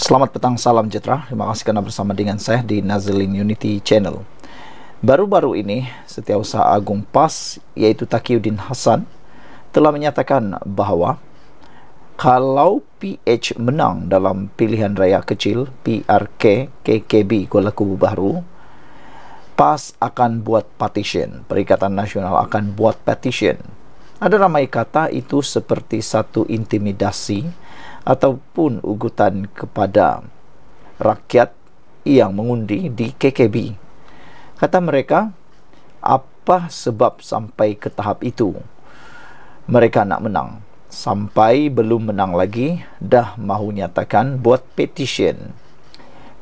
Selamat petang, salam sejahtera. Terima kasih kerana bersama dengan saya di Nazlin Unity Channel. Baru-baru ini, Setiausaha Agung PAS yaitu Takiuddin Hasan, telah menyatakan bahawa kalau PH menang dalam pilihan raya kecil PRK KKB Kuala Kubu Baru PAS akan buat petition Perikatan Nasional akan buat petition ada ramai kata itu seperti satu intimidasi ataupun ugutan kepada rakyat yang mengundi di KKB. Kata mereka, apa sebab sampai ke tahap itu? Mereka nak menang. Sampai belum menang lagi, dah mahu nyatakan buat petition.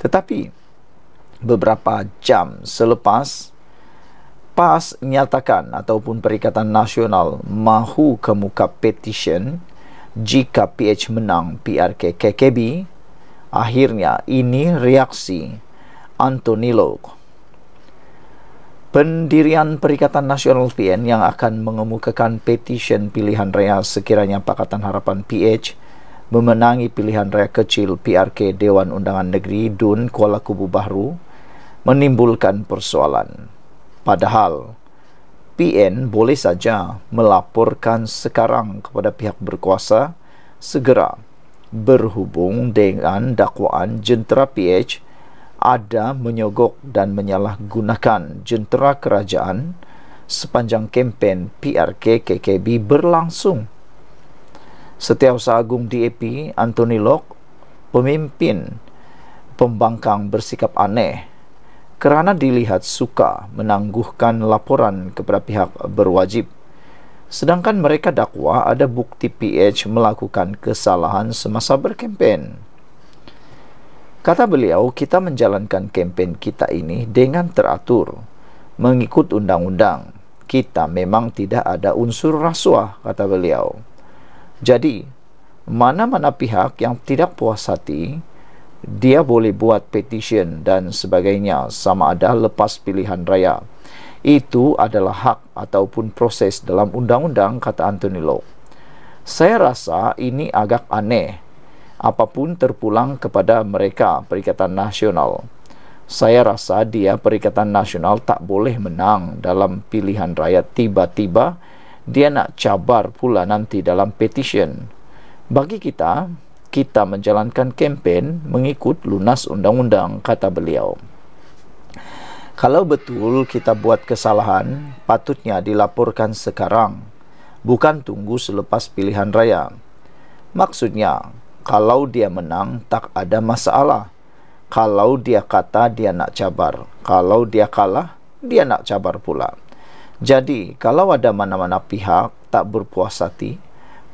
Tetapi, beberapa jam selepas PAS nyatakan ataupun Perikatan Nasional mahu kemuka petition jika PH menang PRK KKB, akhirnya ini reaksi Anthony Antonillo. Pendirian Perikatan Nasional PN yang akan mengemukakan petisyen pilihan raya sekiranya Pakatan Harapan PH memenangi pilihan raya kecil PRK Dewan Undangan Negeri DUN Kuala Kubu Bahru menimbulkan persoalan. Padahal, PN boleh saja melaporkan sekarang kepada pihak berkuasa segera berhubung dengan dakwaan jentera PH ada menyogok dan menyalahgunakan jentera kerajaan sepanjang kempen PRK KKB berlangsung. Setiausaha Agung DAP Anthony Locke, pemimpin pembangkang bersikap aneh kerana dilihat suka menangguhkan laporan kepada pihak berwajib. Sedangkan mereka dakwa ada bukti PH melakukan kesalahan semasa berkempen. Kata beliau, kita menjalankan kempen kita ini dengan teratur, mengikut undang-undang. Kita memang tidak ada unsur rasuah, kata beliau. Jadi, mana-mana pihak yang tidak puas hati, dia boleh buat petition dan sebagainya sama ada lepas pilihan raya. Itu adalah hak ataupun proses dalam undang-undang kata Anthony Law. Saya rasa ini agak aneh. Apapun terpulang kepada mereka Perikatan Nasional. Saya rasa dia Perikatan Nasional tak boleh menang dalam pilihan raya tiba-tiba dia nak cabar pula nanti dalam petition. Bagi kita, kita menjalankan kempen mengikut lunas undang-undang kata beliau kalau betul kita buat kesalahan patutnya dilaporkan sekarang bukan tunggu selepas pilihan raya maksudnya kalau dia menang tak ada masalah kalau dia kata dia nak cabar kalau dia kalah dia nak cabar pula jadi kalau ada mana-mana pihak tak berpuas hati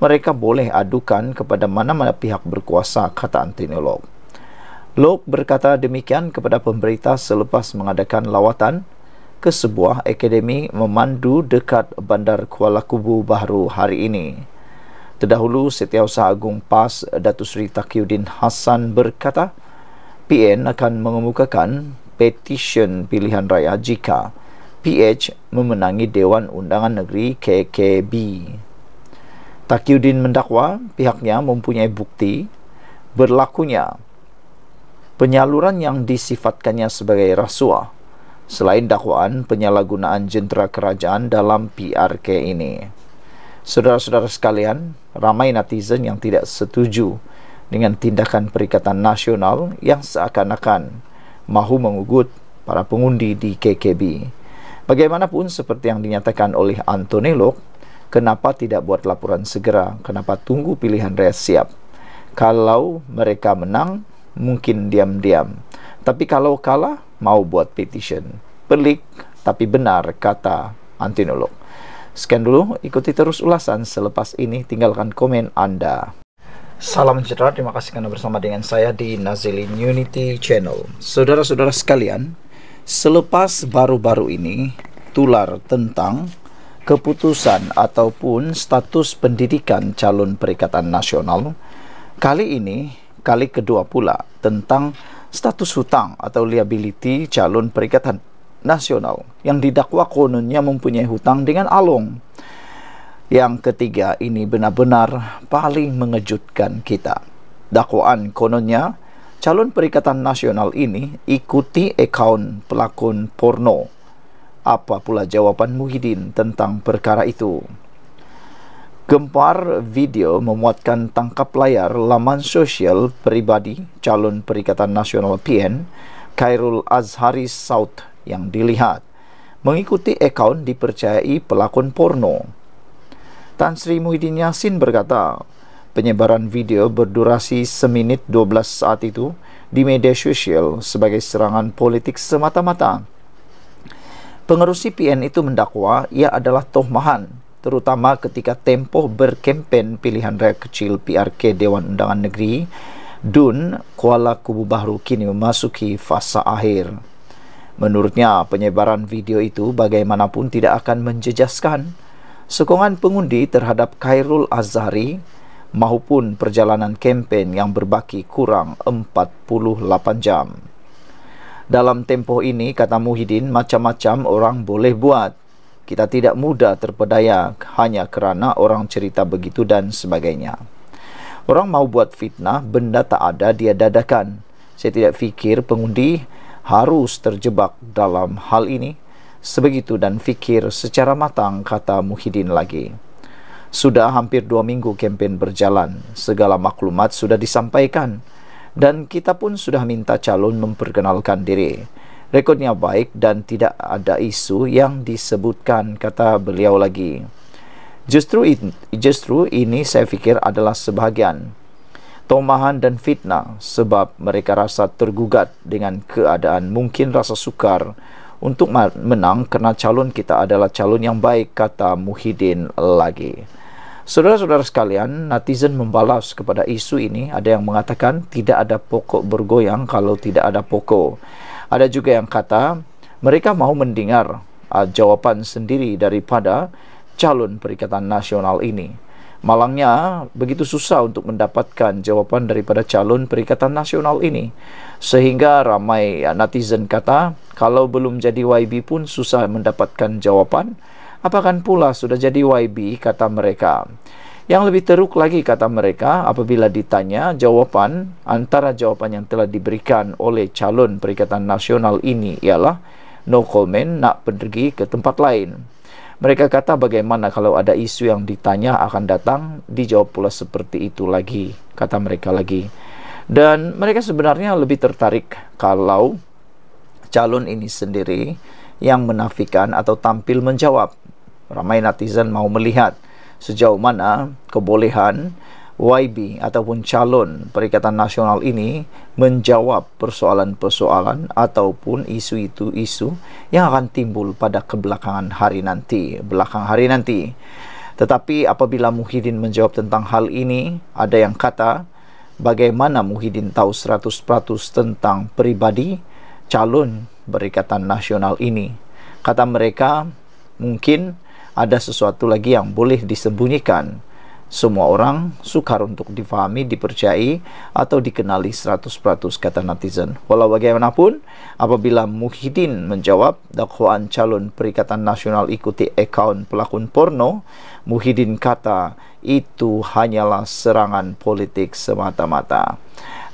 mereka boleh adukan kepada mana-mana pihak berkuasa kata antinolog. Lok. berkata demikian kepada pemberita selepas mengadakan lawatan ke sebuah akademi memandu dekat Bandar Kuala Kubu Baharu hari ini. Terdahulu Setiausaha Agung PAS Datu Seri Takiuddin Hassan berkata PN akan mengemukakan petisyen pilihan raya jika PH memenangi Dewan Undangan Negeri KKB. Takiuddin mendakwa pihaknya mempunyai bukti berlakunya penyaluran yang disifatkannya sebagai rasuah selain dakwaan penyalahgunaan jentera kerajaan dalam PRK ini. Saudara-saudara sekalian, ramai netizen yang tidak setuju dengan tindakan Perikatan Nasional yang seakan-akan mahu mengugut para pengundi di KKB. Bagaimanapun seperti yang dinyatakan oleh Anthony Locke, Kenapa tidak buat laporan segera? Kenapa tunggu pilihan raya siap? Kalau mereka menang, mungkin diam-diam. Tapi kalau kalah, mau buat petition. Pelik, tapi benar, kata antinolog. Sekian dulu, ikuti terus ulasan selepas ini tinggalkan komen Anda. Salam sejahtera, terima kasih karena bersama dengan saya di Nazilin Unity Channel. Saudara-saudara sekalian, selepas baru-baru ini tular tentang keputusan ataupun status pendidikan calon perikatan nasional kali ini kali kedua pula tentang status hutang atau liability calon perikatan nasional yang didakwa kononnya mempunyai hutang dengan Along. Yang ketiga ini benar-benar paling mengejutkan kita. Dakwaan kononnya calon perikatan nasional ini ikuti akaun pelakon porno apa pula jawapan Muhyiddin tentang perkara itu. Gempar video memuatkan tangkap layar laman sosial peribadi calon Perikatan Nasional PN Khairul Azhari South yang dilihat mengikuti akaun dipercayai pelakon porno. Tan Sri Muhyiddin Yassin berkata, penyebaran video berdurasi seminit 12 saat itu di media sosial sebagai serangan politik semata-mata Pengerusi PN itu mendakwa ia adalah tohmahan, terutama ketika tempoh berkempen pilihan raya kecil PRK Dewan Undangan Negeri, DUN, Kuala Kubu Bahru kini memasuki fasa akhir. Menurutnya, penyebaran video itu bagaimanapun tidak akan menjejaskan sokongan pengundi terhadap Khairul Azhari maupun perjalanan kempen yang berbaki kurang 48 jam dalam tempoh ini kata Muhyiddin macam-macam orang boleh buat kita tidak mudah terpedaya hanya kerana orang cerita begitu dan sebagainya orang mau buat fitnah benda tak ada dia dadakan saya tidak fikir pengundi harus terjebak dalam hal ini sebegitu dan fikir secara matang kata Muhyiddin lagi sudah hampir dua minggu kempen berjalan segala maklumat sudah disampaikan dan kita pun sudah minta calon memperkenalkan diri. Rekodnya baik dan tidak ada isu yang disebutkan, kata beliau lagi. Justru, justru ini saya fikir adalah sebahagian tomahan dan fitnah sebab mereka rasa tergugat dengan keadaan mungkin rasa sukar untuk menang kerana calon kita adalah calon yang baik kata Muhyiddin lagi. Saudara-saudara sekalian, netizen membalas kepada isu ini. Ada yang mengatakan tidak ada pokok bergoyang kalau tidak ada pokok. Ada juga yang kata mereka mahu mendengar uh, jawapan sendiri daripada calon Perikatan Nasional ini. Malangnya, begitu susah untuk mendapatkan jawapan daripada calon Perikatan Nasional ini. Sehingga ramai netizen kata, kalau belum jadi YB pun susah mendapatkan jawapan apakan pula sudah jadi YB, kata mereka. Yang lebih teruk lagi, kata mereka, apabila ditanya jawapan antara jawapan yang telah diberikan oleh calon Perikatan Nasional ini ialah no comment, nak pergi ke tempat lain. Mereka kata bagaimana kalau ada isu yang ditanya akan datang, dijawab pula seperti itu lagi, kata mereka lagi. Dan mereka sebenarnya lebih tertarik kalau calon ini sendiri yang menafikan atau tampil menjawab ramai netizen mau melihat sejauh mana kebolehan YB ataupun calon Perikatan Nasional ini menjawab persoalan-persoalan ataupun isu itu isu yang akan timbul pada kebelakangan hari nanti belakang hari nanti tetapi apabila Muhyiddin menjawab tentang hal ini ada yang kata bagaimana Muhyiddin tahu 100% tentang pribadi calon Perikatan Nasional ini kata mereka mungkin ada sesuatu lagi yang boleh disembunyikan. Semua orang sukar untuk difahami, dipercayai atau dikenali 100% kata netizen. Walau bagaimanapun, apabila Muhyiddin menjawab dakwaan calon Perikatan Nasional ikuti akaun pelakon porno, Muhyiddin kata itu hanyalah serangan politik semata-mata.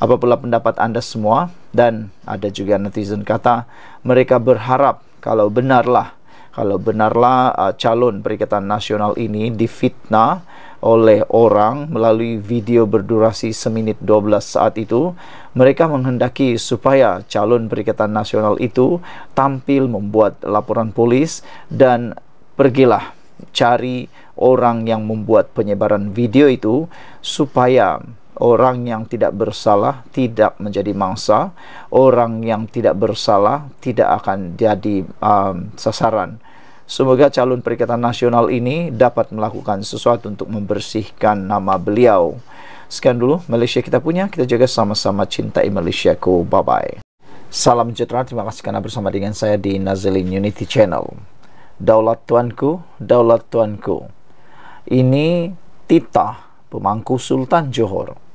Apapun pendapat anda semua dan ada juga netizen kata mereka berharap kalau benarlah kalau benarlah uh, calon Perikatan Nasional ini difitnah oleh orang melalui video berdurasi seminit 12 saat itu mereka menghendaki supaya calon Perikatan Nasional itu tampil membuat laporan polis dan pergilah cari orang yang membuat penyebaran video itu supaya orang yang tidak bersalah tidak menjadi mangsa orang yang tidak bersalah tidak akan jadi um, sasaran semoga calon perikatan nasional ini dapat melakukan sesuatu untuk membersihkan nama beliau sekian dulu Malaysia kita punya kita jaga sama-sama cintai Malaysia ku bye bye salam sejahtera terima kasih kerana bersama dengan saya di Nazilin Unity Channel daulat tuanku daulat tuanku ini titah pemangku Sultan Johor.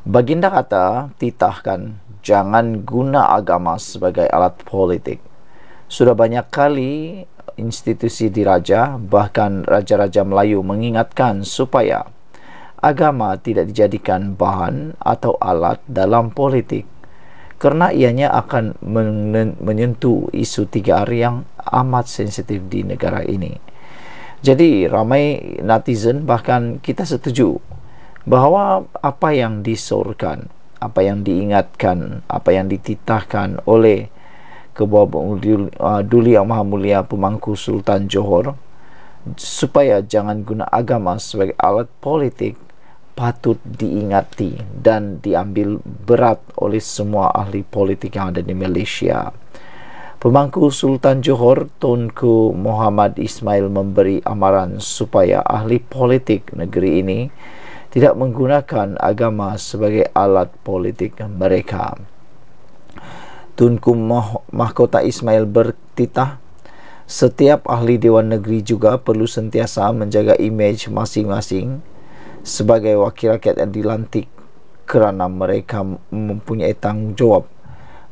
Baginda kata, titahkan, jangan guna agama sebagai alat politik. Sudah banyak kali institusi diraja, bahkan raja-raja Melayu mengingatkan supaya agama tidak dijadikan bahan atau alat dalam politik kerana ianya akan menyentuh isu tiga hari yang amat sensitif di negara ini. Jadi ramai netizen bahkan kita setuju bahawa apa yang disorkan, apa yang diingatkan, apa yang dititahkan oleh kebawah uh, duli yang maha mulia pemangku Sultan Johor supaya jangan guna agama sebagai alat politik patut diingati dan diambil berat oleh semua ahli politik yang ada di Malaysia. Pemangku Sultan Johor Tunku Muhammad Ismail memberi amaran supaya ahli politik negeri ini tidak menggunakan agama sebagai alat politik mereka. Tunku Mahkota Ismail bertitah, setiap ahli Dewan Negeri juga perlu sentiasa menjaga imej masing-masing sebagai wakil rakyat yang dilantik kerana mereka mempunyai tanggungjawab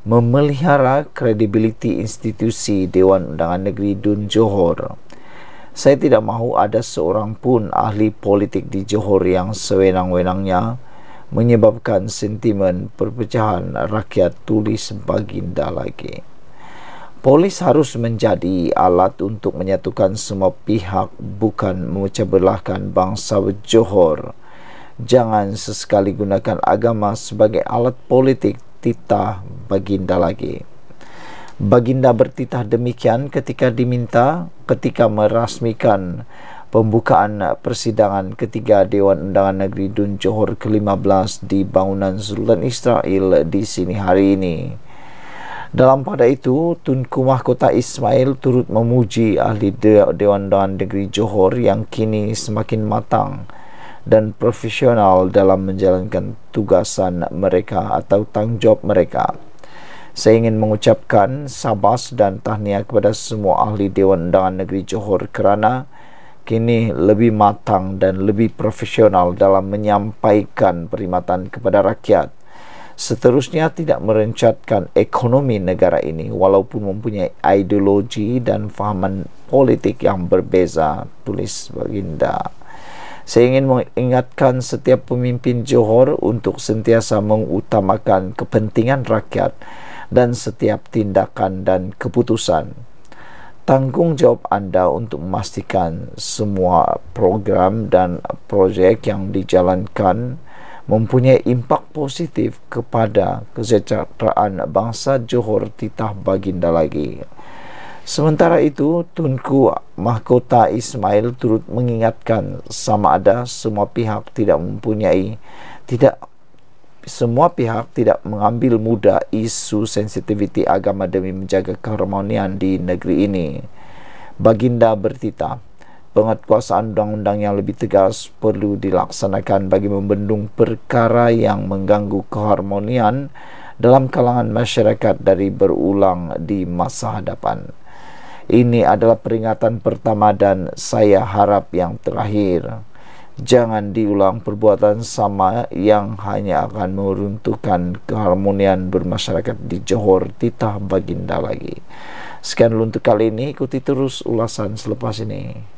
memelihara kredibiliti institusi Dewan Undangan Negeri Dun Johor. Saya tidak mahu ada seorang pun ahli politik di Johor yang sewenang-wenangnya menyebabkan sentimen perpecahan rakyat tulis baginda lagi. Polis harus menjadi alat untuk menyatukan semua pihak bukan memecahbelahkan bangsa Johor. Jangan sesekali gunakan agama sebagai alat politik titah baginda lagi baginda bertitah demikian ketika diminta ketika merasmikan pembukaan persidangan ketiga Dewan Undangan Negeri Dun Johor ke-15 di bangunan Sultan Israel di sini hari ini. Dalam pada itu, Tunku Mahkota Ismail turut memuji ahli De Dewan Undangan Negeri Johor yang kini semakin matang dan profesional dalam menjalankan tugasan mereka atau tanggungjawab mereka. Saya ingin mengucapkan sabas dan tahniah kepada semua ahli Dewan Undangan Negeri Johor kerana kini lebih matang dan lebih profesional dalam menyampaikan perkhidmatan kepada rakyat. Seterusnya tidak merencatkan ekonomi negara ini walaupun mempunyai ideologi dan fahaman politik yang berbeza, tulis Baginda. Saya ingin mengingatkan setiap pemimpin Johor untuk sentiasa mengutamakan kepentingan rakyat. Rakyat dan setiap tindakan dan keputusan. Tanggungjawab anda untuk memastikan semua program dan projek yang dijalankan mempunyai impak positif kepada kesejahteraan bangsa Johor Titah Baginda lagi. Sementara itu, Tunku Mahkota Ismail turut mengingatkan sama ada semua pihak tidak mempunyai tidak semua pihak tidak mengambil mudah isu sensitiviti agama demi menjaga keharmonian di negeri ini. Baginda bertita, penguatkuasaan undang-undang yang lebih tegas perlu dilaksanakan bagi membendung perkara yang mengganggu keharmonian dalam kalangan masyarakat dari berulang di masa hadapan. Ini adalah peringatan pertama dan saya harap yang terakhir. Jangan diulang perbuatan sama yang hanya akan meruntuhkan keharmonian bermasyarakat di Johor Titah Baginda lagi. Sekian untuk kali ini, ikuti terus ulasan selepas ini.